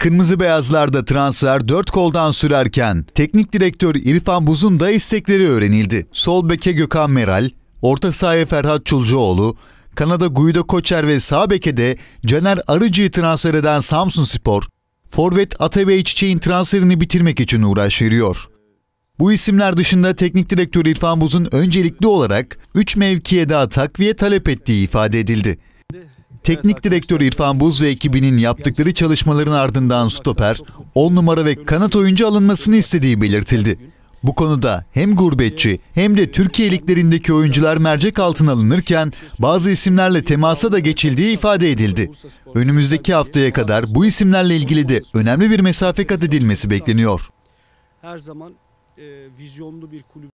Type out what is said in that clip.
Kırmızı Beyazlar'da transfer 4 koldan sürerken teknik direktör İrfan Buz'un da istekleri öğrenildi. Sol beke Gökhan Meral, orta sahaya Ferhat Çulcuoğlu, Kanada Guido Koçer ve sağ beke de Caner Arıcı'yı transfer eden Samsun Spor, Forvet Atabey Çiçek'in transferini bitirmek için uğraş veriyor. Bu isimler dışında teknik direktör İrfan Buz'un öncelikli olarak 3 mevkiye daha takviye talep ettiği ifade edildi. Teknik direktör İrfan Buz ve ekibinin yaptıkları çalışmaların ardından stoper, 10 numara ve kanat oyuncu alınmasını istediği belirtildi. Bu konuda hem gurbetçi hem de Türkiye oyuncular mercek altına alınırken bazı isimlerle temasa da geçildiği ifade edildi. Önümüzdeki haftaya kadar bu isimlerle ilgili de önemli bir mesafe kat edilmesi bekleniyor. Her zaman e, vizyonlu bir kulüp